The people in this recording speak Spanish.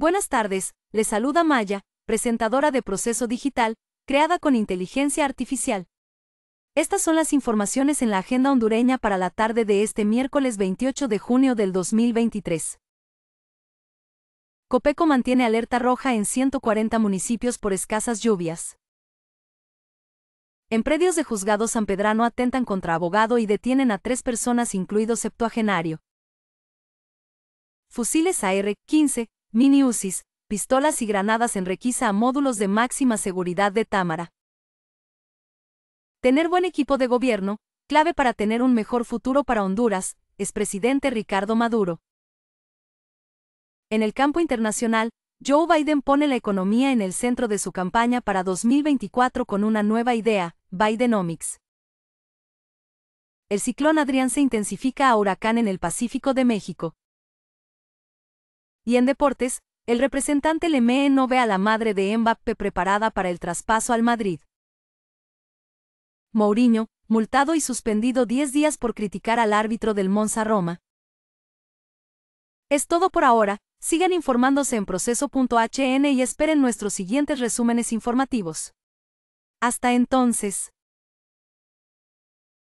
Buenas tardes, les saluda Maya, presentadora de Proceso Digital, creada con inteligencia artificial. Estas son las informaciones en la agenda hondureña para la tarde de este miércoles 28 de junio del 2023. Copeco mantiene alerta roja en 140 municipios por escasas lluvias. En predios de juzgado San Pedrano atentan contra abogado y detienen a tres personas incluido septuagenario. Fusiles AR-15, Mini usis pistolas y granadas en requisa a módulos de máxima seguridad de Támara. Tener buen equipo de gobierno, clave para tener un mejor futuro para Honduras, es presidente Ricardo Maduro. En el campo internacional, Joe Biden pone la economía en el centro de su campaña para 2024 con una nueva idea, Bidenomics. El ciclón Adrián se intensifica a huracán en el Pacífico de México. Y en deportes, el representante Lemee no ve a la madre de Mbappé preparada para el traspaso al Madrid. Mourinho, multado y suspendido 10 días por criticar al árbitro del Monza Roma. Es todo por ahora, sigan informándose en proceso.hn y esperen nuestros siguientes resúmenes informativos. Hasta entonces.